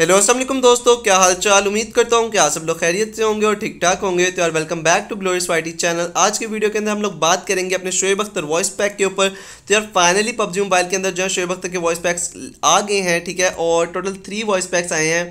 hello Aslam दोस्तों क्या हाल चाल उम्मीद करता हूँ कि आप सब लोग खैरियत से होंगे और ठीक ठाक होंगे तो यार welcome back to glorious YT channel आज के वीडियो के अंदर हम लोग बात करेंगे अपने शोएब अख्तर वॉइस पैक के ऊपर तो यार फाइनली पबजी मोबाइल के अंदर जो है शोएब अख्तर के वॉइस पैक्स आ गए हैं ठीक है और टोटल थ्री वॉइस पैक्स आए हैं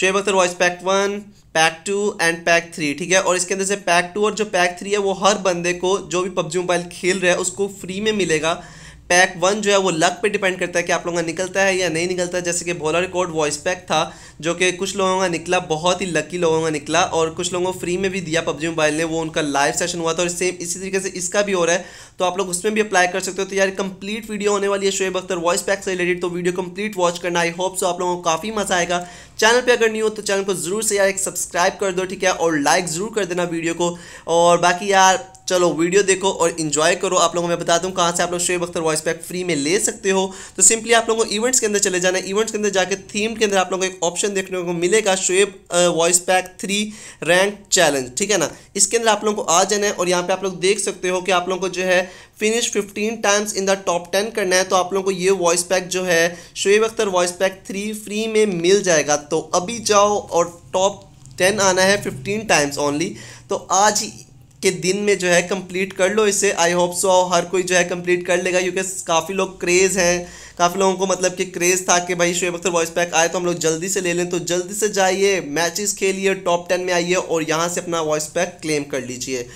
Shoaib Akhtar voice pack one pack two and pack three ठीक है और इसके अंदर से पैक टू और जो पैक थ्री है वो हर बंदे को जो भी पबजी मोबाइल खेल रहा है उसको फ्री में मिलेगा पैक वन जो है वो लक पे डिपेंड करता है कि आप लोगों का निकलता है या नहीं निकलता है जैसे कि भोला रिकॉर्ड वॉइस पैक था जो कि कुछ लोगों का निकला बहुत ही लकी लोगों का निकला और कुछ लोगों को फ्री में भी दिया पबजी मोबाइल ने वो उनका लाइव सेशन हुआ था और सेम इसी तरीके से इसका भी हो रहा है तो आप लोग उसमें भी अप्लाई कर सकते हो तो यार कंप्लीट वीडियो होने वाली है शोएब अख्तर वॉइस पैक से रिलेटेड तो वीडियो कंप्लीट वॉच करना आई होप सो आप लोगों को काफ़ी मजा आएगा चैनल पर अगर नहीं हो तो चैनल को जरूर से यार एक सब्सक्राइब कर दो ठीक है और लाइक ज़रूर कर देना वीडियो को और बाकी यार चलो वीडियो देखो और इन्जॉय करो आप लोगों को मैं बता दूँ कहाँ से आप लोग Shoaib Akhtar voice pack free में ले सकते हो तो सिंपली आप लोगों को इवेंट्स के अंदर चले जाना है इवेंट्स के अंदर जाकर थीम के अंदर आप लोगों को एक ऑप्शन देखने को मिलेगा Shoaib voice pack three rank challenge ठीक है ना इसके अंदर आप लोगों को आ जाना है और यहाँ पर आप लोग देख सकते हो कि आप लोगों को जो है finish 15 times in the top 10 करना है तो आप लोगों को ये वॉइस पैक जो है Shoaib Akhtar voice pack three free में मिल जाएगा तो अभी जाओ और टॉप टेन आना है फिफ्टीन टाइम्स ओनली तो आज ही के दिन में जो है कंप्लीट कर लो इसे आई होप सो हर कोई जो है कंप्लीट कर लेगा क्योंकि काफ़ी लोग क्रेज़ हैं काफ़ी लोगों को मतलब कि क्रेज़ था कि भाई शुएब अख्तर वॉइस पैक आए तो हम लोग जल्दी से ले लें तो जल्दी से जाइए मैचेस खेलिए टॉप टेन में आइए और यहाँ से अपना वॉइस पैक क्लेम कर लीजिए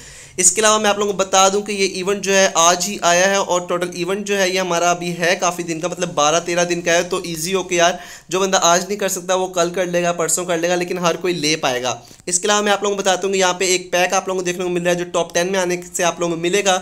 इसके अलावा मैं आप लोगों को बता दूं कि ये इवेंट जो है आज ही आया है और टोटल इवेंट जो है ये हमारा अभी है काफ़ी दिन का मतलब बारह तेरह दिन का है तो ईजी हो के यार जो बंदा आज नहीं कर सकता वो कल कर लेगा परसों कर लेगा लेकिन हर कोई ले पाएगा इसके अलावा मैं आप लोगों को बता दूँगी यहाँ पे एक पैक आप लोगों को देखने को मिल रहा है जो टॉप टेन में आने से आप लोगों को मिलेगा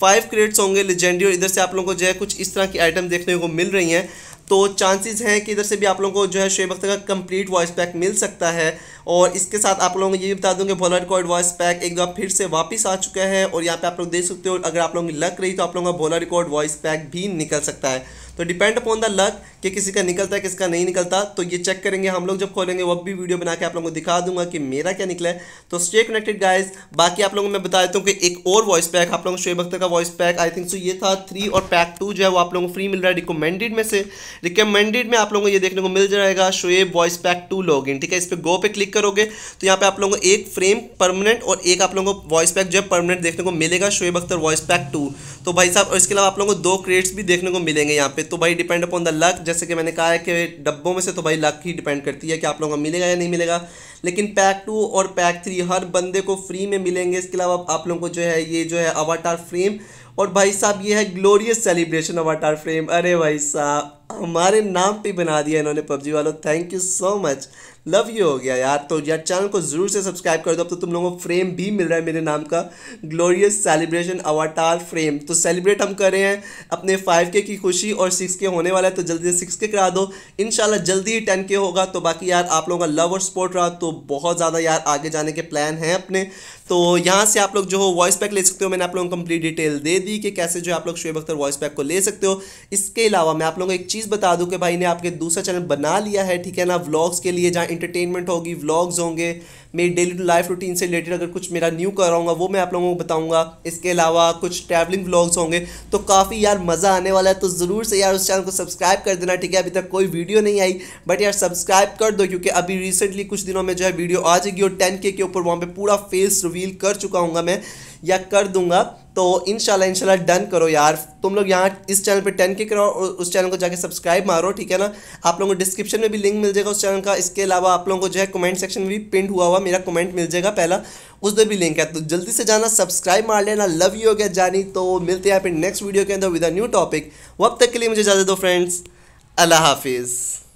फाइव क्रेड्स होंगे लेजेंडरी और इधर से आप लोगों को जो है कुछ इस तरह की आइटम देखने को मिल रही हैं तो चांसेस हैं कि इधर से भी आप लोगों को जो है शेब अख्तर का कंप्लीट वॉइस पैक मिल सकता है और इसके साथ आप लोगों को ये भी बता दूँ कि भोलाइट रिकॉर्ड वॉइस पैक एक बार फिर से वापस आ चुका है और यहाँ पे आप लोग देख सकते हो अगर आप लोगों की लक रही तो आप लोगों का भोला रिकॉर्ड वॉइस पैक भी निकल सकता है तो डिपेंड अपॉन द लक कि किसी का निकलता है किसका नहीं निकलता तो ये चेक करेंगे हम लोग जब खोलेंगे वह भी वीडियो बना के आप लोगों को दिखा दूंगा कि मेरा क्या निकला है तो स्टे कनेक्टेड गाइज बाकी आप लोगों को मैं बता देता हूँ कि एक और वॉइस पैक आप लोगों को शोएब अख्तर का voice pack I think so ये था थ्री और पैक टू जो है वो आप लोगों को फ्री मिल रहा है रिकमेंडेड में से रिकमेंडेड में आप लोगों को ये देखने को मिल जाएगा Shoaib voice pack two log in ठीक है इस पर गो पे क्लिक करोगे तो यहाँ पे आप लोगों को एक फ्रेम परमानेंट और एक आप लोगों को वॉइस पैक जो है परमानेंट देखने को मिलेगा Shoaib Akhtar voice pack two तो भाई साहब और इसके अलावा आप लोगों को दो क्रेड्स भी देखने को मिलेंगे यहाँ पे पे तो भाई डिपेंड अपॉन द लक जैसे कि मैंने कहा है कि डब्बों में से तो भाई लक ही डिपेंड करती है कि आप लोगों को मिलेगा या नहीं मिलेगा लेकिन पैक टू और पैक थ्री हर बंदे को फ्री में मिलेंगे इसके अलावा आप लोगों को जो है ये जो है अवाटार फ्रेम और भाई साहब ये है ग्लोरियस सेलिब्रेशन अवाटार फ्रेम अरे भाई साहब हमारे नाम पर बना दिया इन्होंने पबजी वालों thank you so much love you हो गया यार तो यार चैनल को ज़रूर से सब्सक्राइब कर दो अब तो तुम लोगों को फ्रेम भी मिल रहा है मेरे नाम का ग्लोरियस सेलिब्रेशन अवाटार फ्रेम तो सेलिब्रेट हम कर रहे हैं अपने फाइव के की खुशी और सिक्स के होने वाला है तो जल्दी से सिक्स के करा दो इन जल्दी ही टेन के होगा तो बाकी यार आप लोगों का लव और सपोर्ट रहा तो बहुत ज़्यादा यार आगे जाने के प्लान हैं अपने तो यहाँ से आप लोग जो हो वॉइस पैक ले सकते हो मैंने आप लोगों को कंप्लीट डिटेल दे दी कि कैसे जो आप लोग शुएब अख्तर वॉइस पैक को ले सकते हो इसके अलावा मैं आप लोगों को एक चीज़ बता दूँ कि भाई ने आपके दूसरा चैनल बना लिया है ठीक है ना व्लॉग्स के लिए जहाँ इंटरटेनमेंट होगी व्लॉग्स होंगे मेरी डेली लाइफ रूटीन से रिलेटेड अगर कुछ मेरा न्यू कर रहा हूँ वो मैं आप लोगों को बताऊंगा इसके अलावा कुछ ट्रैवलिंग व्लॉग्स होंगे तो काफ़ी यार मज़ा आने वाला है तो ज़रूर से यार उस चैनल को सब्सक्राइब कर देना ठीक है अभी तक कोई वीडियो नहीं आई बट यार सब्सक्राइब कर दो क्योंकि अभी रिसेंटली कुछ दिनों में जो है वीडियो आ जाएगी और टेन के ऊपर वहाँ पर पूरा फेस रिवील कर चुका हूँ मैं या कर दूंगा तो इनशाला इनशाला डन करो यार तुम लोग यहाँ इस चैनल पे टेन के करो और उस चैनल को जाके सब्सक्राइब मारो ठीक है ना आप लोगों को डिस्क्रिप्शन में भी लिंक मिल जाएगा उस चैनल का इसके अलावा आप लोगों को जो है कमेंट सेक्शन में भी पिंड हुआ हुआ मेरा कमेंट मिल जाएगा पहला उस पर भी लिंक है तो जल्दी से जाना सब्सक्राइब मार लेना लव यू हो गया जानी तो मिलते हैं फिर नेक्स्ट वीडियो के अंदर विद अ न्यू टॉपिक वब तक के लिए मुझे ज़्यादा दो फ्रेंड्स अल्लाह हाफिज़